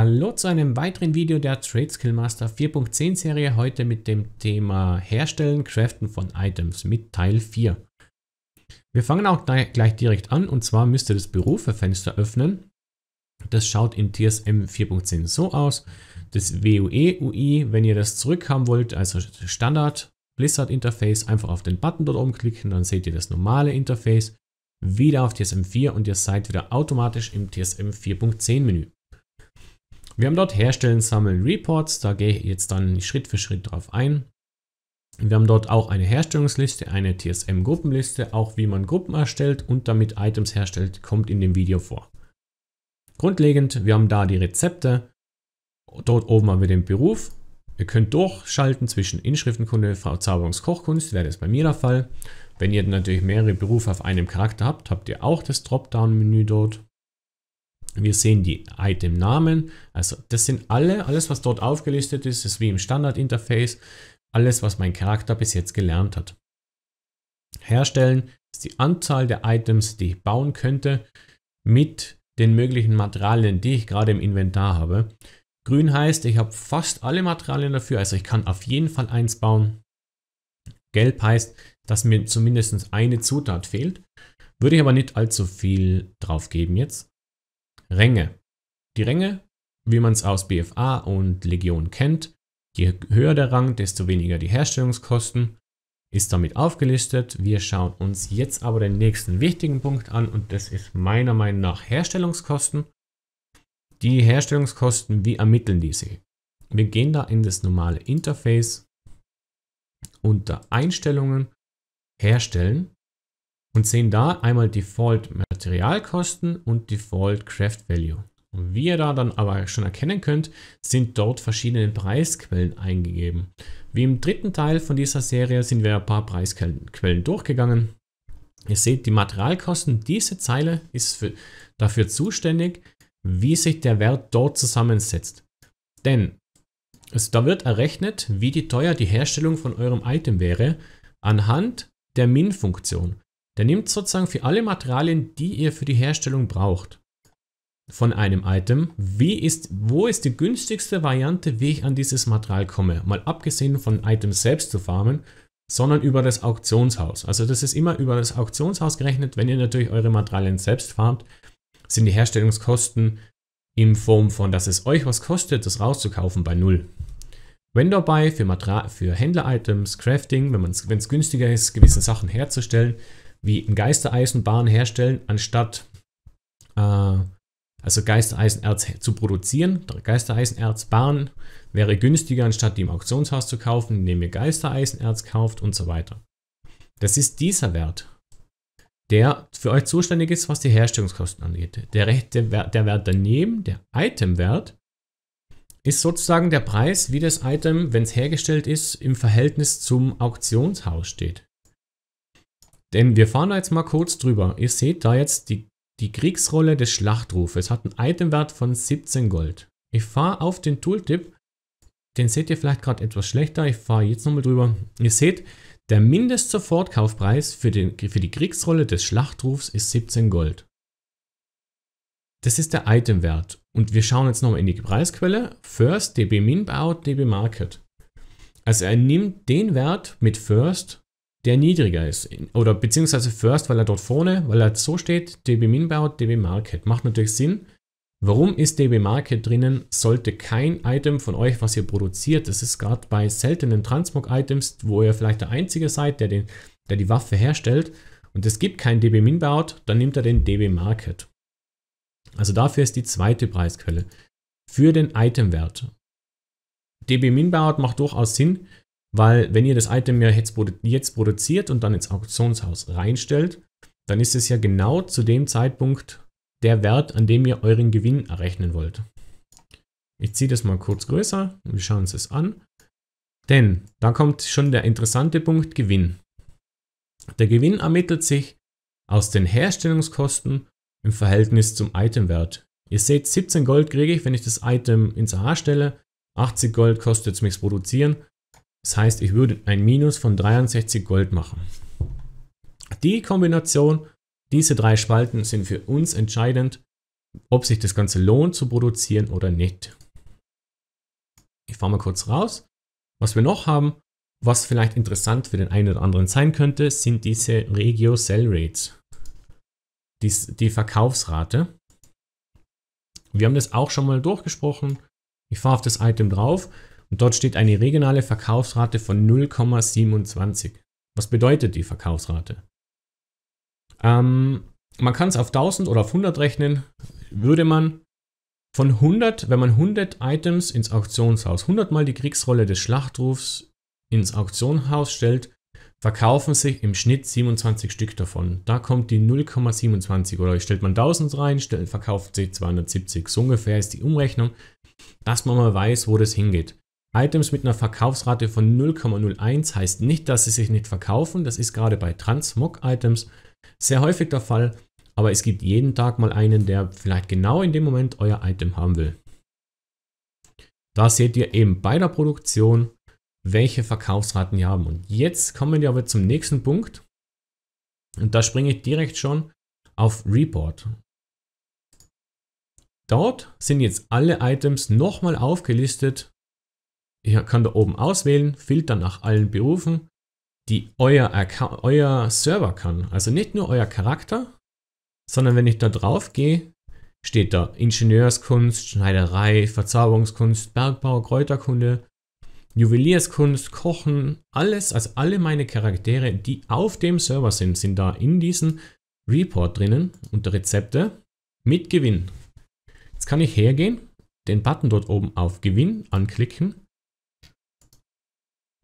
Hallo zu einem weiteren Video der Trade Skill Master 4.10 Serie, heute mit dem Thema Herstellen, Craften von Items mit Teil 4. Wir fangen auch gleich direkt an und zwar müsst ihr das Berufefenster öffnen. Das schaut in TSM 4.10 so aus. Das WUE UI, wenn ihr das zurückhaben wollt, also Standard Blizzard Interface, einfach auf den Button dort oben klicken, dann seht ihr das normale Interface. Wieder auf TSM 4 und ihr seid wieder automatisch im TSM 4.10 Menü. Wir haben dort Herstellen, Sammeln, Reports. Da gehe ich jetzt dann Schritt für Schritt drauf ein. Wir haben dort auch eine Herstellungsliste, eine TSM-Gruppenliste, auch wie man Gruppen erstellt und damit Items herstellt, kommt in dem Video vor. Grundlegend, wir haben da die Rezepte. Dort oben haben wir den Beruf. Ihr könnt durchschalten zwischen Inschriftenkunde, Verzauberungskochkunst, wäre das bei mir der Fall. Wenn ihr natürlich mehrere Berufe auf einem Charakter habt, habt ihr auch das Dropdown-Menü dort. Wir sehen die Item-Namen. Also das sind alle, alles was dort aufgelistet ist, ist wie im Standard-Interface. Alles, was mein Charakter bis jetzt gelernt hat. Herstellen ist die Anzahl der Items, die ich bauen könnte, mit den möglichen Materialien, die ich gerade im Inventar habe. Grün heißt, ich habe fast alle Materialien dafür, also ich kann auf jeden Fall eins bauen. Gelb heißt, dass mir zumindest eine Zutat fehlt. Würde ich aber nicht allzu viel drauf geben jetzt. Ränge. Die Ränge, wie man es aus BFA und Legion kennt, je höher der Rang, desto weniger die Herstellungskosten, ist damit aufgelistet. Wir schauen uns jetzt aber den nächsten wichtigen Punkt an und das ist meiner Meinung nach Herstellungskosten. Die Herstellungskosten, wie ermitteln die sie? Wir gehen da in das normale Interface unter Einstellungen herstellen und sehen da einmal Default Materialkosten und Default Craft Value. Und wie ihr da dann aber schon erkennen könnt, sind dort verschiedene Preisquellen eingegeben. Wie im dritten Teil von dieser Serie sind wir ein paar Preisquellen durchgegangen. Ihr seht, die Materialkosten, diese Zeile ist für, dafür zuständig, wie sich der Wert dort zusammensetzt. Denn es, da wird errechnet, wie die teuer die Herstellung von eurem Item wäre, anhand der Min-Funktion. Der nimmt sozusagen für alle Materialien, die ihr für die Herstellung braucht, von einem Item, wie ist, wo ist die günstigste Variante, wie ich an dieses Material komme. Mal abgesehen von Items selbst zu farmen, sondern über das Auktionshaus. Also das ist immer über das Auktionshaus gerechnet. Wenn ihr natürlich eure Materialien selbst farmt, sind die Herstellungskosten in Form von, dass es euch was kostet, das rauszukaufen, bei null. Wenn Buy für, für Händler-Items, Crafting, wenn es günstiger ist, gewisse Sachen herzustellen, wie ein Geistereisenbahn herstellen, anstatt äh, also Geistereisenerz zu produzieren. Geistereisenerzbahn wäre günstiger, anstatt die im Auktionshaus zu kaufen, indem ihr Geistereisenerz kauft und so weiter. Das ist dieser Wert, der für euch zuständig ist, was die Herstellungskosten angeht. Der, der, der Wert daneben, der Itemwert, ist sozusagen der Preis, wie das Item, wenn es hergestellt ist, im Verhältnis zum Auktionshaus steht. Denn wir fahren da jetzt mal kurz drüber. Ihr seht da jetzt die, die Kriegsrolle des Schlachtrufes. Hat einen Itemwert von 17 Gold. Ich fahre auf den Tooltip. Den seht ihr vielleicht gerade etwas schlechter. Ich fahre jetzt nochmal drüber. Ihr seht, der Mindestsofortkaufpreis für, den, für die Kriegsrolle des Schlachtrufs ist 17 Gold. Das ist der Itemwert. Und wir schauen jetzt nochmal in die Preisquelle. First, DB Min DB Market. Also er nimmt den Wert mit First der niedriger ist. Oder beziehungsweise First, weil er dort vorne, weil er so steht, DB Min baut, DB Market. Macht natürlich Sinn. Warum ist DB Market drinnen? Sollte kein Item von euch, was ihr produziert, das ist gerade bei seltenen Transmog-Items, wo ihr vielleicht der Einzige seid, der, den, der die Waffe herstellt und es gibt kein DB Min baut, dann nimmt er den DB Market. Also dafür ist die zweite Preisquelle. Für den Itemwert. DB Min baut macht durchaus Sinn, weil wenn ihr das Item ja jetzt, jetzt produziert und dann ins Auktionshaus reinstellt, dann ist es ja genau zu dem Zeitpunkt der Wert, an dem ihr euren Gewinn errechnen wollt. Ich ziehe das mal kurz größer und wir schauen uns das an. Denn da kommt schon der interessante Punkt Gewinn. Der Gewinn ermittelt sich aus den Herstellungskosten im Verhältnis zum Itemwert. Ihr seht, 17 Gold kriege ich, wenn ich das Item ins AH stelle, 80 Gold kostet es mich zu produzieren das heißt, ich würde ein Minus von 63 Gold machen. Die Kombination, diese drei Spalten sind für uns entscheidend, ob sich das Ganze lohnt zu produzieren oder nicht. Ich fahre mal kurz raus. Was wir noch haben, was vielleicht interessant für den einen oder anderen sein könnte, sind diese Regio Sell Rates, die, die Verkaufsrate. Wir haben das auch schon mal durchgesprochen. Ich fahre auf das Item drauf. Und dort steht eine regionale Verkaufsrate von 0,27. Was bedeutet die Verkaufsrate? Ähm, man kann es auf 1000 oder auf 100 rechnen, würde man von 100, wenn man 100 Items ins Auktionshaus, 100 mal die Kriegsrolle des Schlachtrufs ins Auktionshaus stellt, verkaufen sich im Schnitt 27 Stück davon. Da kommt die 0,27 oder stellt man 1000 rein, stellt, verkauft sich 270. So ungefähr ist die Umrechnung, dass man mal weiß, wo das hingeht. Items mit einer Verkaufsrate von 0,01 heißt nicht, dass sie sich nicht verkaufen. Das ist gerade bei Transmog-Items sehr häufig der Fall. Aber es gibt jeden Tag mal einen, der vielleicht genau in dem Moment euer Item haben will. Da seht ihr eben bei der Produktion, welche Verkaufsraten ihr haben. Und jetzt kommen wir aber zum nächsten Punkt. Und da springe ich direkt schon auf Report. Dort sind jetzt alle Items nochmal aufgelistet, Ihr könnt da oben auswählen, filtern nach allen Berufen, die euer, euer Server kann. Also nicht nur euer Charakter, sondern wenn ich da drauf gehe, steht da Ingenieurskunst, Schneiderei, Verzauberungskunst, Bergbau, Kräuterkunde, Juwelierskunst, Kochen, alles, also alle meine Charaktere, die auf dem Server sind, sind da in diesem Report drinnen unter Rezepte mit Gewinn. Jetzt kann ich hergehen, den Button dort oben auf Gewinn anklicken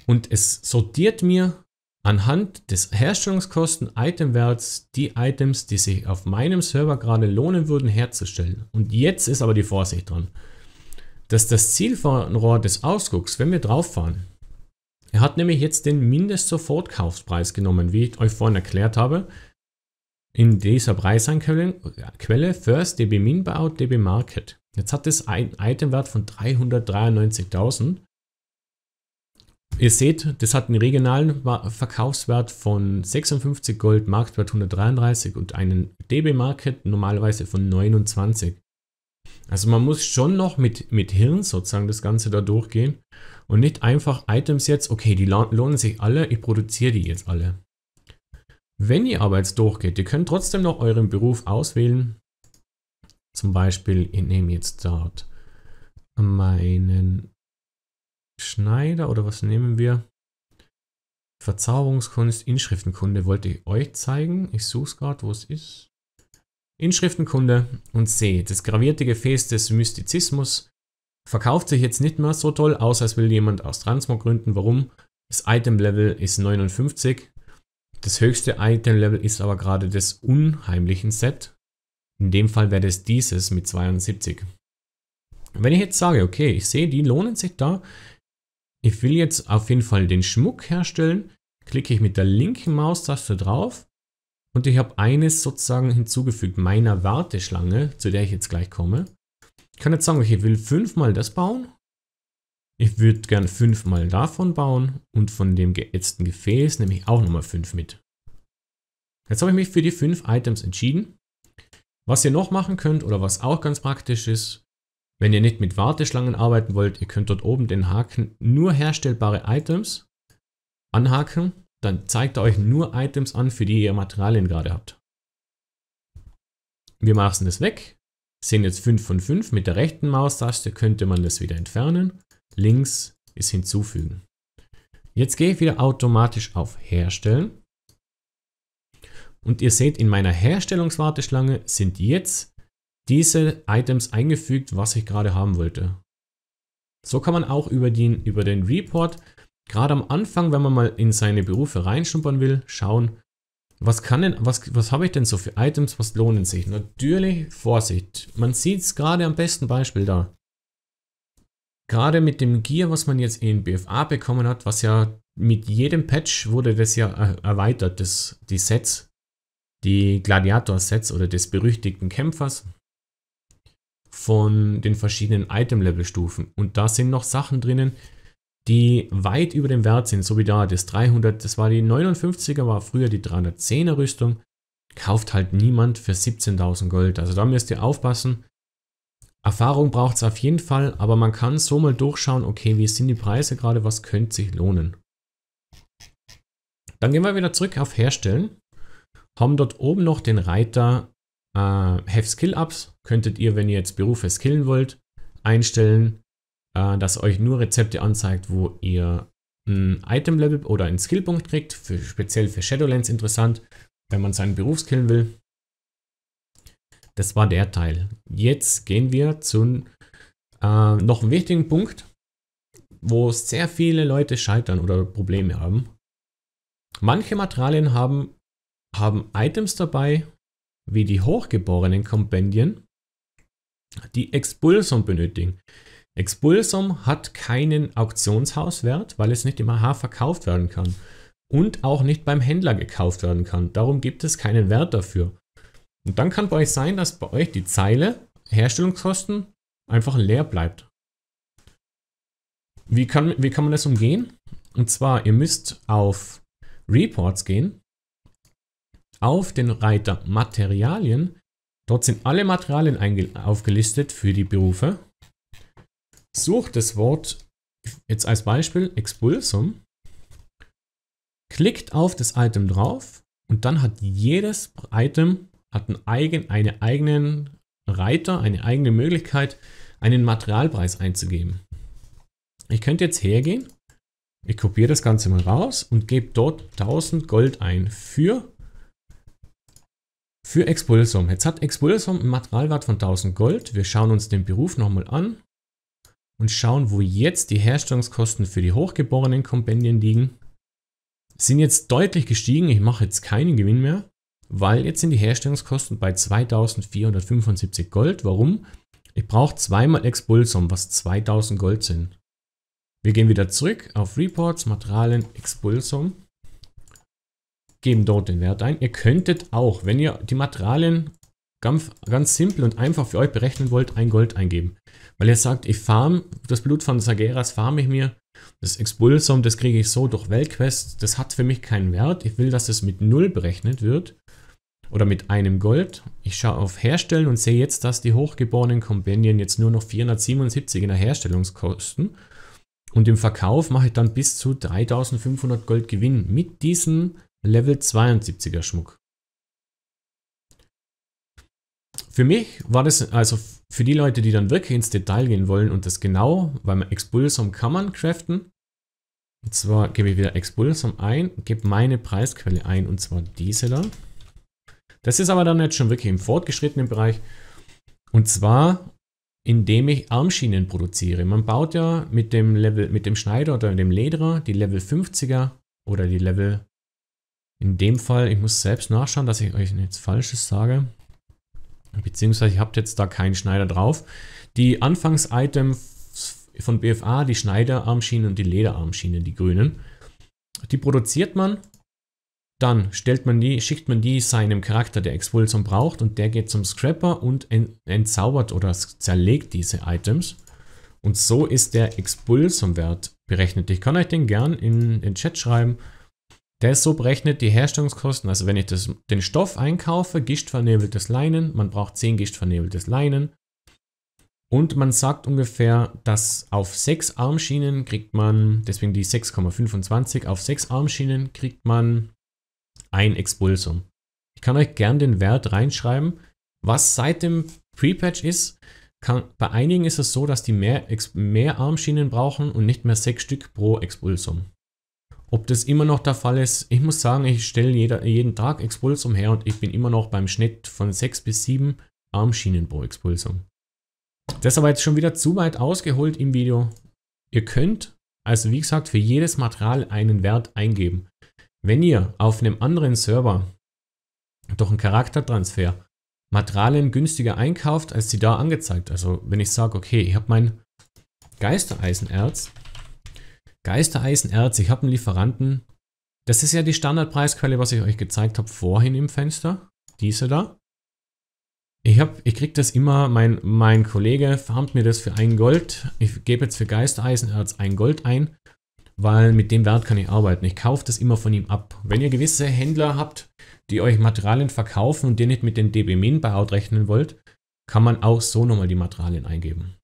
und es sortiert mir anhand des Herstellungskosten-Itemwerts die Items, die sich auf meinem Server gerade lohnen würden herzustellen. Und jetzt ist aber die Vorsicht dran, dass das Zielrohr des Ausgucks, wenn wir drauf fahren, er hat nämlich jetzt den mindest Mindestsofortkaufspreis genommen, wie ich euch vorhin erklärt habe. In dieser Preisanquelle First DB Min baut DB Market. Jetzt hat es einen Itemwert von 393.000 Ihr seht, das hat einen regionalen Verkaufswert von 56 Gold, Marktwert 133 und einen DB-Market normalerweise von 29. Also man muss schon noch mit, mit Hirn sozusagen das Ganze da durchgehen und nicht einfach Items jetzt, okay, die lohnen sich alle, ich produziere die jetzt alle. Wenn ihr aber jetzt durchgeht, ihr könnt trotzdem noch euren Beruf auswählen. Zum Beispiel, ich nehme jetzt dort meinen Schneider oder was nehmen wir? Verzauberungskunst, Inschriftenkunde wollte ich euch zeigen. Ich suche es gerade, wo es ist. Inschriftenkunde und C. Das gravierte Gefäß des Mystizismus verkauft sich jetzt nicht mehr so toll, außer es will jemand aus Transmog gründen. Warum? Das Item-Level ist 59. Das höchste Item-Level ist aber gerade das unheimlichen Set. In dem Fall wäre das dieses mit 72. Wenn ich jetzt sage, okay, ich sehe, die lohnen sich da, ich will jetzt auf jeden Fall den Schmuck herstellen. Klicke ich mit der linken Maustaste drauf und ich habe eines sozusagen hinzugefügt, meiner Warteschlange, zu der ich jetzt gleich komme. Ich kann jetzt sagen, ich will fünfmal das bauen. Ich würde gerne fünfmal davon bauen und von dem geätzten Gefäß nehme ich auch nochmal fünf mit. Jetzt habe ich mich für die fünf Items entschieden. Was ihr noch machen könnt oder was auch ganz praktisch ist, wenn ihr nicht mit Warteschlangen arbeiten wollt, ihr könnt dort oben den Haken nur herstellbare Items anhaken. Dann zeigt er euch nur Items an, für die ihr Materialien gerade habt. Wir machen es weg. Sehen jetzt 5 von 5. Mit der rechten Maustaste könnte man das wieder entfernen. Links ist hinzufügen. Jetzt gehe ich wieder automatisch auf Herstellen. Und ihr seht, in meiner Herstellungswarteschlange sind jetzt diese Items eingefügt, was ich gerade haben wollte. So kann man auch über den, über den Report, gerade am Anfang, wenn man mal in seine Berufe reinschnuppern will, schauen, was kann denn, was, was habe ich denn so für Items, was lohnen sich? Natürlich Vorsicht. Man sieht es gerade am besten Beispiel da. Gerade mit dem Gear, was man jetzt in BFA bekommen hat, was ja mit jedem Patch wurde das ja erweitert, das, die Sets, die Gladiator-Sets oder des berüchtigten Kämpfers von den verschiedenen Item-Level-Stufen. Und da sind noch Sachen drinnen, die weit über dem Wert sind, so wie da das 300, das war die 59er, war früher die 310er Rüstung, kauft halt niemand für 17.000 Gold. Also da müsst ihr aufpassen. Erfahrung braucht es auf jeden Fall, aber man kann so mal durchschauen, okay, wie sind die Preise gerade, was könnte sich lohnen. Dann gehen wir wieder zurück auf Herstellen, haben dort oben noch den Reiter äh, Have Skill-Ups könntet ihr, wenn ihr jetzt Berufe skillen wollt, einstellen, äh, dass euch nur Rezepte anzeigt, wo ihr ein Item-Level oder einen Skillpunkt kriegt, für, speziell für Shadowlands interessant, wenn man seinen Beruf skillen will. Das war der Teil. Jetzt gehen wir zu äh, noch einem wichtigen Punkt, wo sehr viele Leute scheitern oder Probleme haben. Manche Materialien haben, haben Items dabei, wie die hochgeborenen Kompendien, die Expulsum benötigen. Expulsum hat keinen Auktionshauswert, weil es nicht im AH verkauft werden kann und auch nicht beim Händler gekauft werden kann. Darum gibt es keinen Wert dafür. Und dann kann bei euch sein, dass bei euch die Zeile Herstellungskosten einfach leer bleibt. Wie kann, wie kann man das umgehen? Und zwar, ihr müsst auf Reports gehen auf den Reiter Materialien. Dort sind alle Materialien aufgelistet für die Berufe. Such das Wort jetzt als Beispiel Expulsum. Klickt auf das Item drauf und dann hat jedes Item hat einen eigen, einen eigenen Reiter, eine eigene Möglichkeit, einen Materialpreis einzugeben. Ich könnte jetzt hergehen, ich kopiere das Ganze mal raus und gebe dort 1000 Gold ein für für Expulsum. Jetzt hat Expulsum einen Materialwert von 1000 Gold. Wir schauen uns den Beruf nochmal an und schauen, wo jetzt die Herstellungskosten für die hochgeborenen Kompendien liegen. Sind jetzt deutlich gestiegen. Ich mache jetzt keinen Gewinn mehr, weil jetzt sind die Herstellungskosten bei 2475 Gold. Warum? Ich brauche zweimal Expulsum, was 2000 Gold sind. Wir gehen wieder zurück auf Reports, Materialien, Expulsum geben dort den Wert ein. Ihr könntet auch, wenn ihr die Materialien ganz, ganz simpel und einfach für euch berechnen wollt, ein Gold eingeben. Weil ihr sagt, ich farm, das Blut von Sageras farme ich mir, das Expulsum, das kriege ich so durch Weltquest. das hat für mich keinen Wert. Ich will, dass es mit 0 berechnet wird oder mit einem Gold. Ich schaue auf Herstellen und sehe jetzt, dass die hochgeborenen Companion jetzt nur noch 477 in der Herstellungskosten und im Verkauf mache ich dann bis zu 3500 Gold Gewinn mit diesen Level 72er Schmuck. Für mich war das, also für die Leute, die dann wirklich ins Detail gehen wollen und das genau, weil man Expulsum kann man craften. Und zwar gebe ich wieder Expulsum ein, gebe meine Preisquelle ein und zwar diese da. Das ist aber dann jetzt schon wirklich im fortgeschrittenen Bereich. Und zwar, indem ich Armschienen produziere. Man baut ja mit dem Level, mit dem Schneider oder dem Lederer die Level 50er oder die Level in dem Fall, ich muss selbst nachschauen, dass ich euch nichts Falsches sage. Beziehungsweise ihr habt jetzt da keinen Schneider drauf. Die Anfangs-Items von BFA, die Schneiderarmschiene und die Lederarmschiene, die grünen, die produziert man. Dann stellt man die, schickt man die seinem Charakter, der Expulsion braucht, und der geht zum Scrapper und entzaubert oder zerlegt diese Items. Und so ist der Expulsum-Wert berechnet. Ich kann euch den gern in den Chat schreiben. Der ist so berechnet, die Herstellungskosten, also wenn ich das, den Stoff einkaufe, gichtvernebeltes Leinen, man braucht 10 gichtvernebeltes Leinen. Und man sagt ungefähr, dass auf 6 Armschienen kriegt man, deswegen die 6,25, auf 6 Armschienen kriegt man ein Expulsum. Ich kann euch gern den Wert reinschreiben. Was seit dem Pre-Patch ist, kann, bei einigen ist es so, dass die mehr, mehr Armschienen brauchen und nicht mehr 6 Stück pro Expulsum. Ob das immer noch der Fall ist, ich muss sagen, ich stelle jeder, jeden Tag Expulsum her und ich bin immer noch beim Schnitt von 6 bis 7 Armschienen pro Expulsum. Das aber jetzt schon wieder zu weit ausgeholt im Video. Ihr könnt also wie gesagt für jedes Material einen Wert eingeben. Wenn ihr auf einem anderen Server durch einen Charaktertransfer Materialien günstiger einkauft, als sie da angezeigt, also wenn ich sage, okay, ich habe mein Geistereisenerz Geistereisenerz, ich habe einen Lieferanten. Das ist ja die Standardpreisquelle, was ich euch gezeigt habe vorhin im Fenster. Diese da. Ich, ich kriege das immer, mein, mein Kollege farmt mir das für ein Gold. Ich gebe jetzt für Geistereisenerz ein Gold ein, weil mit dem Wert kann ich arbeiten. Ich kaufe das immer von ihm ab. Wenn ihr gewisse Händler habt, die euch Materialien verkaufen und ihr nicht mit dem DB-Min buyout rechnen wollt, kann man auch so nochmal die Materialien eingeben.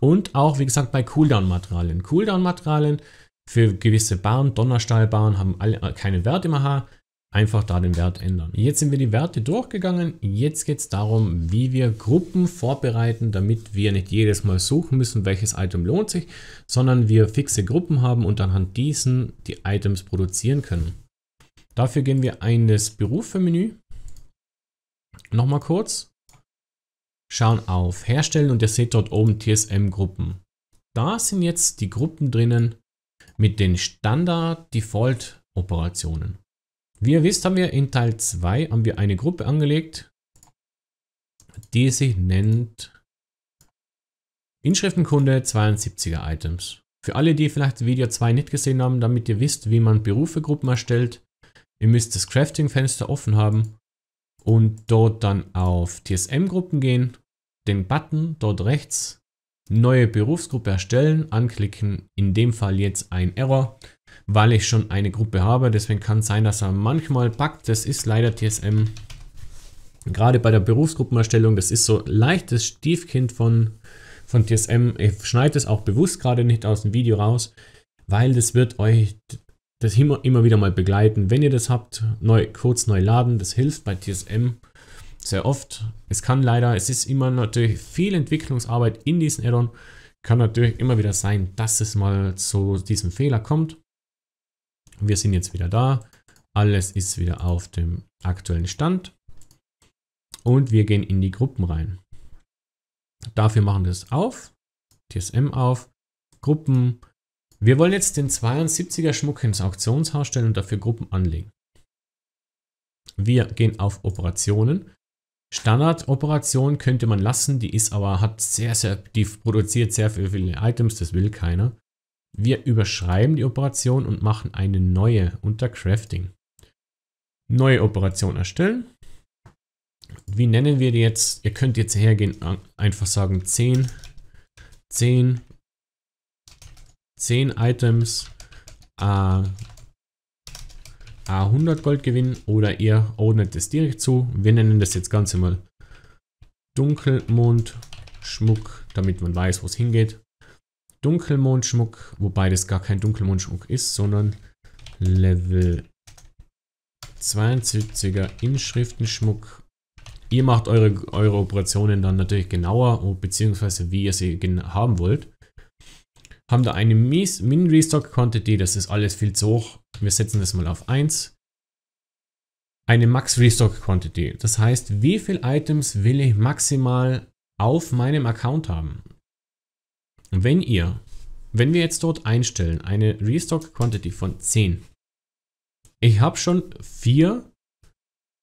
Und auch, wie gesagt, bei Cooldown-Materialien. Cooldown-Materialien für gewisse Bahnen, Donnerstahlbahnen, haben alle äh, keine Werte im AH. Einfach da den Wert ändern. Jetzt sind wir die Werte durchgegangen. Jetzt geht es darum, wie wir Gruppen vorbereiten, damit wir nicht jedes Mal suchen müssen, welches Item lohnt sich, sondern wir fixe Gruppen haben und anhand diesen die Items produzieren können. Dafür gehen wir in das Berufe-Menü. Nochmal kurz schauen auf Herstellen und ihr seht dort oben TSM-Gruppen. Da sind jetzt die Gruppen drinnen mit den Standard-Default-Operationen. Wie ihr wisst, haben wir in Teil 2 haben wir eine Gruppe angelegt, die sich nennt Inschriftenkunde 72er Items. Für alle, die vielleicht Video 2 nicht gesehen haben, damit ihr wisst, wie man Berufegruppen erstellt, ihr müsst das Crafting-Fenster offen haben und dort dann auf TSM-Gruppen gehen den Button dort rechts Neue Berufsgruppe erstellen anklicken. In dem Fall jetzt ein Error, weil ich schon eine Gruppe habe. Deswegen kann es sein, dass er manchmal packt. Das ist leider TSM. Gerade bei der Berufsgruppenerstellung, das ist so leichtes Stiefkind von, von TSM. Ich schneide es auch bewusst gerade nicht aus dem Video raus, weil das wird euch das immer, immer wieder mal begleiten. Wenn ihr das habt, neu, kurz neu laden, das hilft bei TSM sehr oft. Es kann leider, es ist immer natürlich viel Entwicklungsarbeit in diesen Addon. Kann natürlich immer wieder sein, dass es mal zu diesem Fehler kommt. Wir sind jetzt wieder da. Alles ist wieder auf dem aktuellen Stand. Und wir gehen in die Gruppen rein. Dafür machen wir es auf. TSM auf. Gruppen. Wir wollen jetzt den 72er Schmuck ins Auktionshaus stellen und dafür Gruppen anlegen. Wir gehen auf Operationen Standardoperation könnte man lassen, die ist aber, hat sehr, sehr, die produziert sehr viele Items, das will keiner. Wir überschreiben die Operation und machen eine neue unter Crafting. Neue Operation erstellen. Wie nennen wir die jetzt? Ihr könnt jetzt hergehen, einfach sagen 10, 10, 10 Items, äh, 100 Gold gewinnen oder ihr ordnet es direkt zu. Wir nennen das jetzt Ganze mal Dunkelmondschmuck, damit man weiß, wo es hingeht. Dunkelmondschmuck, wobei das gar kein Dunkelmondschmuck ist, sondern Level 72er Inschriftenschmuck. Ihr macht eure, eure Operationen dann natürlich genauer, beziehungsweise wie ihr sie haben wollt. Haben da eine Min-Restock-Quantity, das ist alles viel zu hoch wir setzen das mal auf 1. Eine Max Restock Quantity. Das heißt, wie viele Items will ich maximal auf meinem Account haben? Wenn ihr, wenn wir jetzt dort einstellen, eine Restock Quantity von 10. Ich habe schon vier,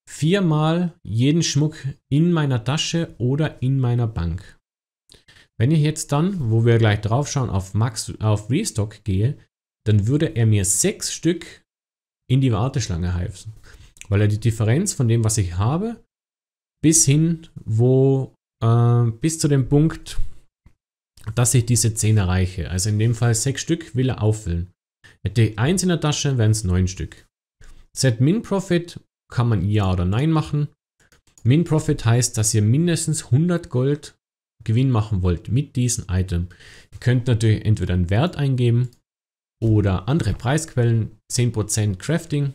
viermal jeden Schmuck in meiner Tasche oder in meiner Bank. Wenn ich jetzt dann, wo wir gleich drauf schauen, auf Max, auf Restock gehe, dann würde er mir sechs Stück in die Warteschlange heißen. Weil er die Differenz von dem, was ich habe, bis hin, wo, äh, bis zu dem Punkt, dass ich diese 10 erreiche. Also in dem Fall sechs Stück will er auffüllen. Hätte ich eins in der Tasche, wären es neun Stück. Set Min Profit kann man ja oder nein machen. Min Profit heißt, dass ihr mindestens 100 Gold Gewinn machen wollt mit diesem Item. Ihr könnt natürlich entweder einen Wert eingeben oder andere Preisquellen, 10% Crafting,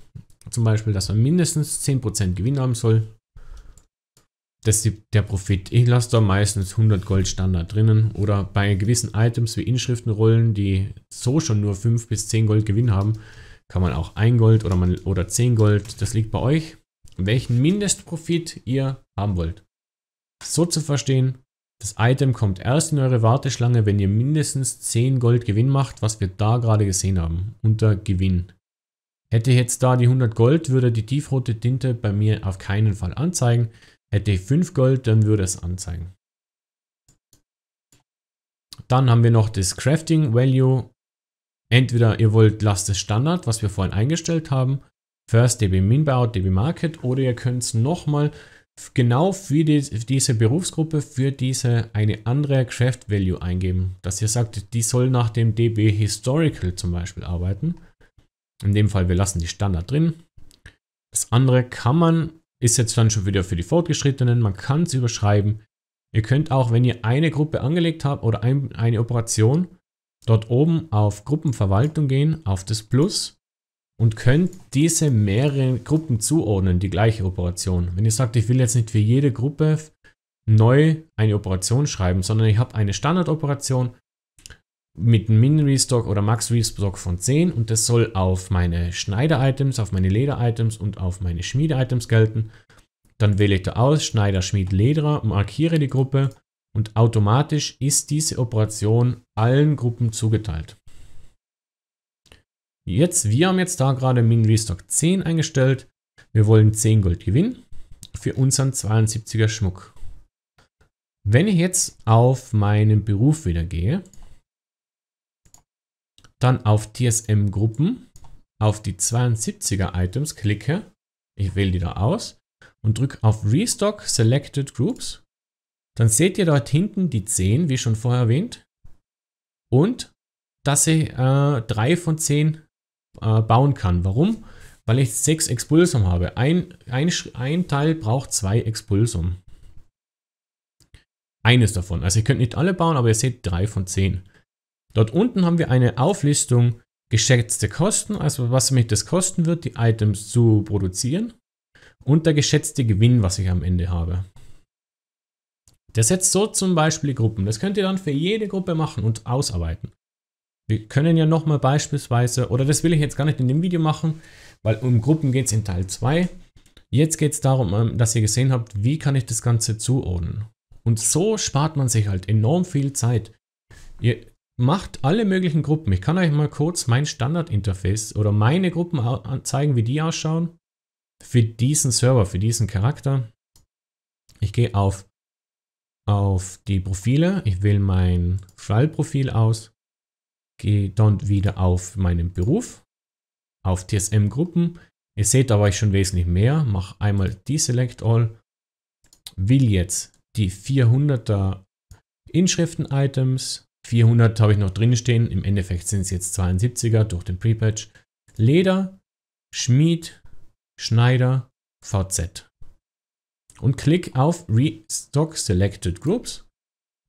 zum Beispiel, dass man mindestens 10% Gewinn haben soll. Das ist der Profit. Ich lasse da meistens 100 Gold Standard drinnen oder bei gewissen Items wie Inschriftenrollen, die so schon nur 5 bis 10 Gold Gewinn haben, kann man auch 1 Gold oder, man, oder 10 Gold, das liegt bei euch, welchen Mindestprofit ihr haben wollt. So zu verstehen, das Item kommt erst in eure Warteschlange, wenn ihr mindestens 10 Gold Gewinn macht, was wir da gerade gesehen haben, unter Gewinn. Hätte ich jetzt da die 100 Gold, würde die tiefrote Tinte bei mir auf keinen Fall anzeigen. Hätte ich 5 Gold, dann würde es anzeigen. Dann haben wir noch das Crafting Value. Entweder ihr wollt, lasst es Standard, was wir vorhin eingestellt haben. First DB Min DB Market oder ihr könnt es nochmal genau für die, diese Berufsgruppe, für diese eine andere Craft Value eingeben. Dass ihr sagt, die soll nach dem DB Historical zum Beispiel arbeiten. In dem Fall, wir lassen die Standard drin. Das andere kann man, ist jetzt dann schon wieder für die Fortgeschrittenen, man kann es überschreiben. Ihr könnt auch, wenn ihr eine Gruppe angelegt habt oder ein, eine Operation, dort oben auf Gruppenverwaltung gehen, auf das Plus und könnt diese mehreren Gruppen zuordnen, die gleiche Operation. Wenn ihr sagt, ich will jetzt nicht für jede Gruppe neu eine Operation schreiben, sondern ich habe eine Standardoperation mit einem Min-Restock oder Max-Restock von 10 und das soll auf meine Schneider-Items, auf meine Leder-Items und auf meine Schmiede-Items gelten. Dann wähle ich da aus Schneider, Schmied, Lederer, markiere die Gruppe und automatisch ist diese Operation allen Gruppen zugeteilt. Jetzt, wir haben jetzt da gerade Min Restock 10 eingestellt. Wir wollen 10 Gold gewinnen für unseren 72er Schmuck. Wenn ich jetzt auf meinen Beruf wieder gehe, dann auf TSM Gruppen, auf die 72er Items klicke, ich wähle die da aus und drücke auf Restock Selected Groups, dann seht ihr dort hinten die 10, wie schon vorher erwähnt, und dass ich äh, 3 von 10 äh, bauen kann. Warum? Weil ich sechs Expulsum habe. Ein, ein, ein Teil braucht zwei Expulsum. Eines davon. Also ihr könnt nicht alle bauen, aber ihr seht drei von zehn. Dort unten haben wir eine Auflistung geschätzte Kosten, also was mich das kosten wird, die Items zu produzieren und der geschätzte Gewinn, was ich am Ende habe. Der setzt so zum Beispiel Gruppen. Das könnt ihr dann für jede Gruppe machen und ausarbeiten. Wir können ja nochmal beispielsweise, oder das will ich jetzt gar nicht in dem Video machen, weil um Gruppen geht es in Teil 2. Jetzt geht es darum, ähm, dass ihr gesehen habt, wie kann ich das Ganze zuordnen. Und so spart man sich halt enorm viel Zeit. Ihr macht alle möglichen Gruppen. Ich kann euch mal kurz mein Standardinterface oder meine Gruppen zeigen, wie die ausschauen. Für diesen Server, für diesen Charakter. Ich gehe auf, auf die Profile. Ich wähle mein Fallprofil aus gehe dann wieder auf meinen Beruf, auf TSM-Gruppen. Ihr seht, da war ich schon wesentlich mehr. Mache einmal Deselect All. Will jetzt die 400er Inschriften-Items. 400 habe ich noch drin stehen. Im Endeffekt sind es jetzt 72er durch den Prepatch. Leder, Schmied, Schneider, VZ. Und klick auf Restock Selected Groups.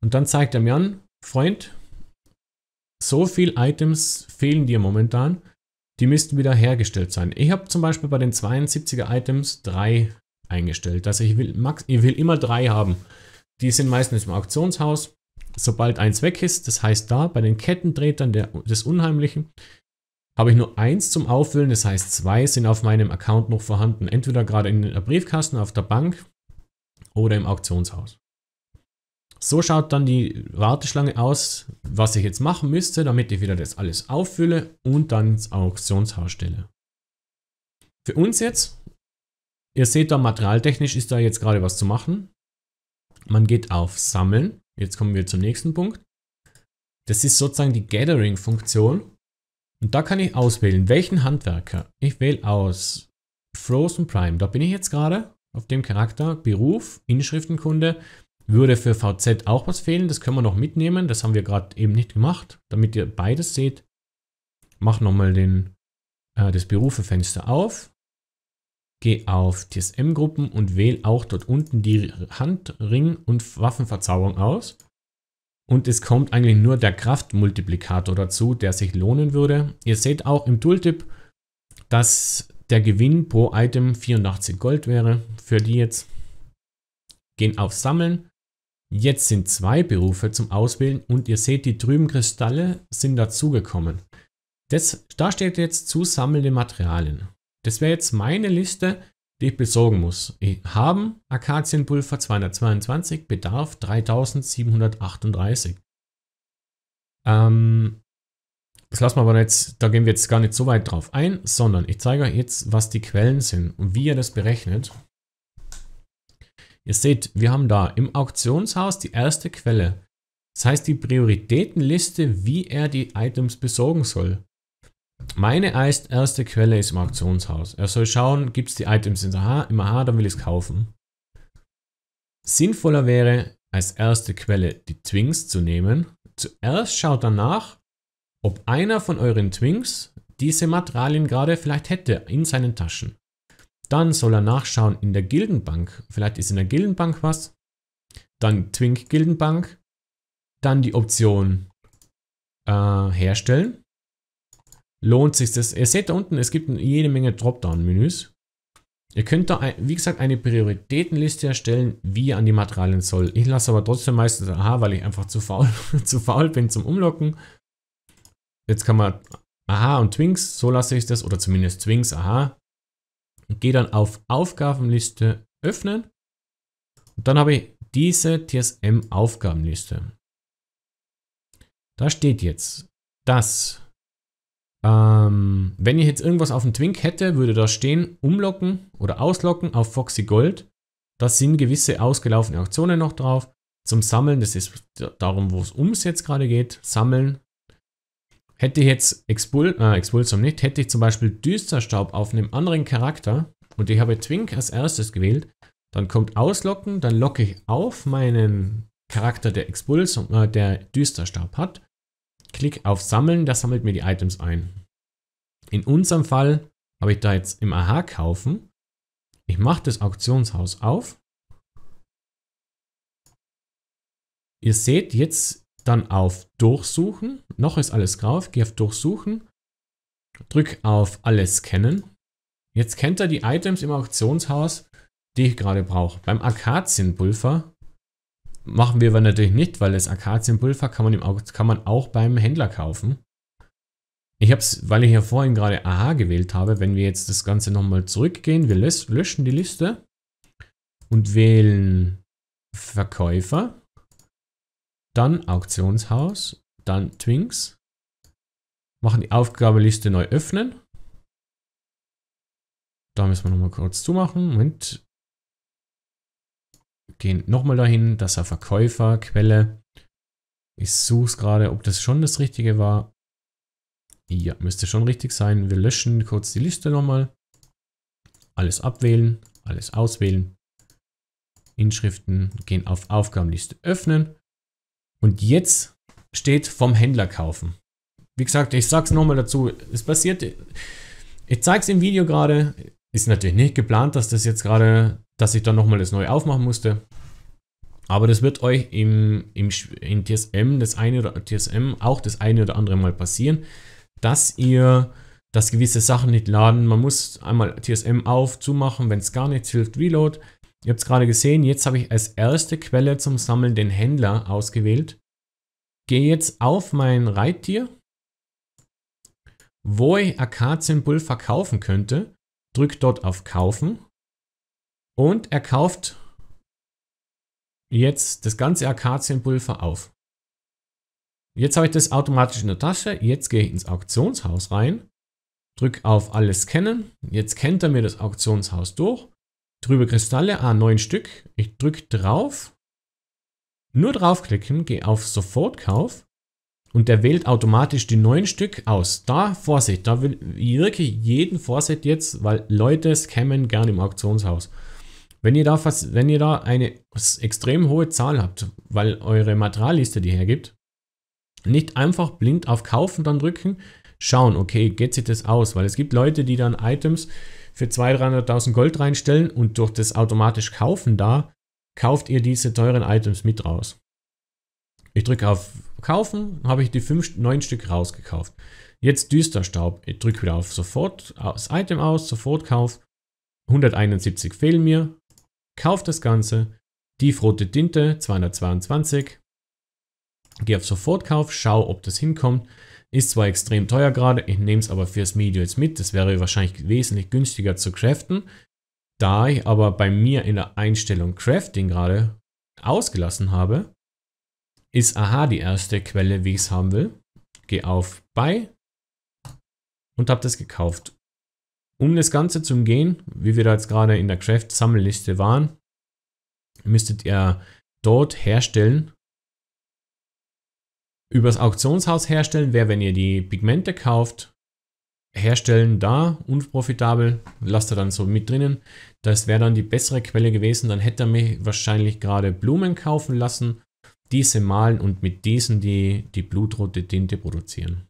Und dann zeigt er mir an, Freund, so viele Items fehlen dir momentan. Die müssten wieder hergestellt sein. Ich habe zum Beispiel bei den 72er Items drei eingestellt. Also ich will, max, ich will immer drei haben. Die sind meistens im Auktionshaus. Sobald eins weg ist, das heißt da bei den Kettentretern der, des Unheimlichen, habe ich nur eins zum Auffüllen. Das heißt, zwei sind auf meinem Account noch vorhanden. Entweder gerade in der Briefkasten auf der Bank oder im Auktionshaus. So schaut dann die Warteschlange aus, was ich jetzt machen müsste, damit ich wieder das alles auffülle und dann ins Auktionshaus stelle. Für uns jetzt, ihr seht da materialtechnisch ist da jetzt gerade was zu machen. Man geht auf Sammeln. Jetzt kommen wir zum nächsten Punkt. Das ist sozusagen die Gathering-Funktion. Und da kann ich auswählen, welchen Handwerker. Ich wähle aus Frozen Prime. Da bin ich jetzt gerade auf dem Charakter Beruf, Inschriftenkunde. Würde für VZ auch was fehlen, das können wir noch mitnehmen. Das haben wir gerade eben nicht gemacht, damit ihr beides seht. Mach nochmal äh, das Berufefenster auf. Geh auf TSM-Gruppen und wähle auch dort unten die Handring- und Waffenverzauberung aus. Und es kommt eigentlich nur der Kraftmultiplikator dazu, der sich lohnen würde. Ihr seht auch im Tooltip, dass der Gewinn pro Item 84 Gold wäre für die jetzt. Gehen auf Sammeln Jetzt sind zwei Berufe zum Auswählen und ihr seht, die drüben Kristalle sind dazugekommen. da steht jetzt zu sammelnde Materialien. Das wäre jetzt meine Liste, die ich besorgen muss. Ich haben Akazienpulver 222, Bedarf 3738. Ähm, das lassen wir aber jetzt, da gehen wir jetzt gar nicht so weit drauf ein, sondern ich zeige euch jetzt, was die Quellen sind und wie ihr das berechnet. Ihr seht, wir haben da im Auktionshaus die erste Quelle. Das heißt die Prioritätenliste, wie er die Items besorgen soll. Meine erste Quelle ist im Auktionshaus. Er soll schauen, gibt es die Items in der H im Aha, dann will ich es kaufen. Sinnvoller wäre, als erste Quelle die Twings zu nehmen. Zuerst schaut danach, ob einer von euren Twings diese Materialien gerade vielleicht hätte in seinen Taschen. Dann soll er nachschauen in der Gildenbank. Vielleicht ist in der Gildenbank was. Dann Twink Gildenbank. Dann die Option äh, herstellen. Lohnt sich das? Ihr seht da unten, es gibt jede Menge Dropdown-Menüs. Ihr könnt da, wie gesagt, eine Prioritätenliste erstellen, wie ihr an die Materialien soll. Ich lasse aber trotzdem meistens aha, weil ich einfach zu faul, zu faul bin zum Umlocken. Jetzt kann man aha und Twinks, so lasse ich das, oder zumindest Twinks, aha und gehe dann auf Aufgabenliste öffnen. Und dann habe ich diese TSM-Aufgabenliste. Da steht jetzt, dass, ähm, wenn ich jetzt irgendwas auf dem Twink hätte, würde da stehen, umlocken oder auslocken auf Foxy Gold. Da sind gewisse ausgelaufene Aktionen noch drauf. Zum Sammeln, das ist darum, wo es ums jetzt gerade geht. Sammeln, Hätte ich jetzt Expul, äh, Expulsum nicht, hätte ich zum Beispiel Düsterstaub auf einem anderen Charakter und ich habe Twink als erstes gewählt, dann kommt Auslocken, dann locke ich auf meinen Charakter, der Expulsum, äh, der Düsterstab hat, klick auf Sammeln, der sammelt mir die Items ein. In unserem Fall habe ich da jetzt im Aha kaufen. Ich mache das Auktionshaus auf. Ihr seht, jetzt dann auf Durchsuchen. Noch ist alles drauf. Gehe auf Durchsuchen. Drück auf Alles kennen. Jetzt kennt er die Items im Auktionshaus, die ich gerade brauche. Beim Akazienpulver machen wir aber natürlich nicht, weil das Akazienpulver kann man, im, kann man auch beim Händler kaufen. Ich habe es, weil ich ja vorhin gerade Aha gewählt habe, wenn wir jetzt das Ganze nochmal zurückgehen, wir löschen die Liste und wählen Verkäufer dann Auktionshaus, dann Twinks, machen die Aufgabeliste neu öffnen. Da müssen wir nochmal kurz zumachen. Moment. Gehen nochmal dahin, dass er Verkäufer, Quelle. Ich suche gerade, ob das schon das Richtige war. Ja, müsste schon richtig sein. Wir löschen kurz die Liste nochmal. Alles abwählen, alles auswählen. Inschriften, gehen auf Aufgabenliste öffnen. Und jetzt steht vom Händler kaufen. Wie gesagt, ich sag's nochmal dazu. Es passiert, ich zeig's im Video gerade. Ist natürlich nicht geplant, dass das jetzt gerade, dass ich dann nochmal das neu aufmachen musste. Aber das wird euch im, im, in TSM, das eine oder, TSM auch das eine oder andere Mal passieren, dass ihr dass gewisse Sachen nicht laden. Man muss einmal TSM auf, zumachen, wenn es gar nichts hilft, Reload. Ihr habt es gerade gesehen, jetzt habe ich als erste Quelle zum Sammeln den Händler ausgewählt. Gehe jetzt auf mein Reittier, wo ich Akazienbull verkaufen könnte, drücke dort auf Kaufen und er kauft jetzt das ganze Akazienpulver auf. Jetzt habe ich das automatisch in der Tasche. Jetzt gehe ich ins Auktionshaus rein, drücke auf Alles kennen, Jetzt kennt er mir das Auktionshaus durch trübe Kristalle, ah, neun Stück. Ich drücke drauf. Nur draufklicken, gehe auf Sofortkauf und der wählt automatisch die neun Stück aus. Da Vorsicht, da will wirklich jeden Vorsicht jetzt, weil Leute scammen gerne im Auktionshaus. Wenn ihr, da, wenn ihr da eine extrem hohe Zahl habt, weil eure Materialliste die hergibt, nicht einfach blind auf Kaufen dann drücken, schauen, okay, geht sich das aus, weil es gibt Leute, die dann Items für 200.000, 300.000 Gold reinstellen und durch das automatisch Kaufen da kauft ihr diese teuren Items mit raus. Ich drücke auf Kaufen, habe ich die fünf, Stück rausgekauft. Jetzt Düsterstaub. Ich drücke wieder auf Sofort, das Item aus, Sofort Kauf. 171 fehlen mir. Kauf das Ganze. Tiefrote Tinte 222. Gehe auf Sofortkauf, schau, ob das hinkommt. Ist zwar extrem teuer gerade, ich nehme es aber fürs Medio jetzt mit. Das wäre wahrscheinlich wesentlich günstiger zu craften. Da ich aber bei mir in der Einstellung Crafting gerade ausgelassen habe, ist aha die erste Quelle, wie ich es haben will. Gehe auf Buy und habe das gekauft. Um das Ganze zu umgehen, wie wir da jetzt gerade in der Craft-Sammelliste waren, müsstet ihr dort herstellen Übers Auktionshaus herstellen wäre, wenn ihr die Pigmente kauft, herstellen da unprofitabel, lasst ihr dann so mit drinnen. Das wäre dann die bessere Quelle gewesen, dann hätte er mich wahrscheinlich gerade Blumen kaufen lassen, diese malen und mit diesen die, die blutrote Tinte produzieren.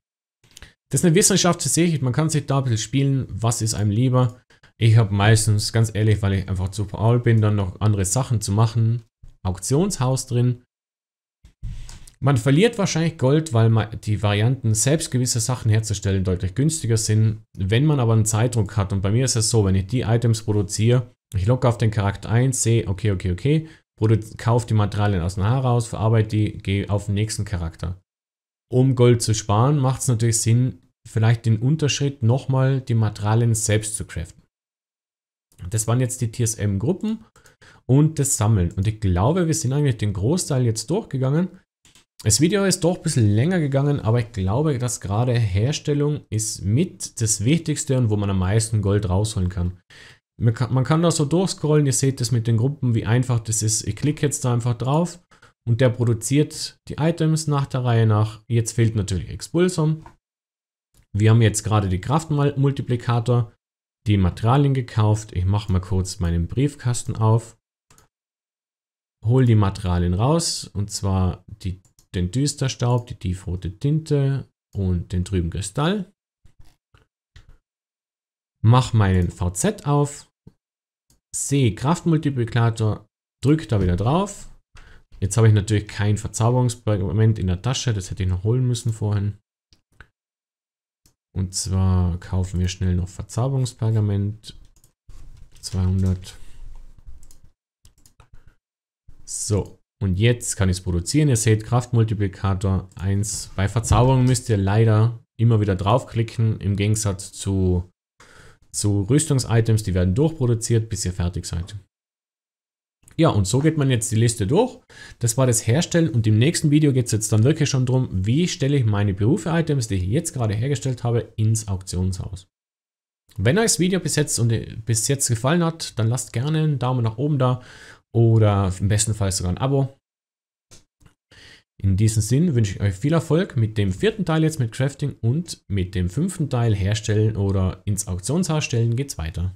Das ist eine Wissenschaft für sich, man kann sich da ein bisschen spielen, was ist einem lieber. Ich habe meistens, ganz ehrlich, weil ich einfach zu faul bin, dann noch andere Sachen zu machen, Auktionshaus drin man verliert wahrscheinlich Gold, weil die Varianten, selbst gewisse Sachen herzustellen, deutlich günstiger sind. Wenn man aber einen Zeitdruck hat, und bei mir ist es so, wenn ich die Items produziere, ich locke auf den Charakter ein, sehe, okay, okay, okay, kaufe die Materialien aus dem Haar raus, verarbeite die, gehe auf den nächsten Charakter. Um Gold zu sparen, macht es natürlich Sinn, vielleicht den Unterschritt nochmal die Materialien selbst zu craften. Das waren jetzt die TSM-Gruppen und das Sammeln. Und ich glaube, wir sind eigentlich den Großteil jetzt durchgegangen. Das Video ist doch ein bisschen länger gegangen, aber ich glaube, dass gerade Herstellung ist mit das Wichtigste und wo man am meisten Gold rausholen kann. Man kann, man kann da so durchscrollen, ihr seht das mit den Gruppen, wie einfach das ist. Ich klicke jetzt da einfach drauf und der produziert die Items nach der Reihe nach. Jetzt fehlt natürlich Expulsum. Wir haben jetzt gerade die Kraftmultiplikator, die Materialien gekauft. Ich mache mal kurz meinen Briefkasten auf hol die Materialien raus und zwar die den Düsterstaub, die tiefrote Tinte und den trüben Kristall. Mach meinen VZ auf, sehe Kraftmultiplikator, drücke da wieder drauf. Jetzt habe ich natürlich kein Verzauberungspergament in der Tasche, das hätte ich noch holen müssen vorhin. Und zwar kaufen wir schnell noch Verzauberungspergament. 200. So, und jetzt kann ich es produzieren. Ihr seht Kraftmultiplikator 1. Bei Verzauberung müsst ihr leider immer wieder draufklicken. Im Gegensatz zu, zu Rüstungsitems, die werden durchproduziert, bis ihr fertig seid. Ja, und so geht man jetzt die Liste durch. Das war das Herstellen und im nächsten Video geht es jetzt dann wirklich schon darum, wie stelle ich meine Berufe-Items, die ich jetzt gerade hergestellt habe, ins Auktionshaus. Wenn euch das Video bis jetzt, und bis jetzt gefallen hat, dann lasst gerne einen Daumen nach oben da, oder im besten Fall sogar ein Abo. In diesem Sinn wünsche ich euch viel Erfolg mit dem vierten Teil jetzt mit Crafting und mit dem fünften Teil Herstellen oder ins Auktionshaus stellen geht's weiter.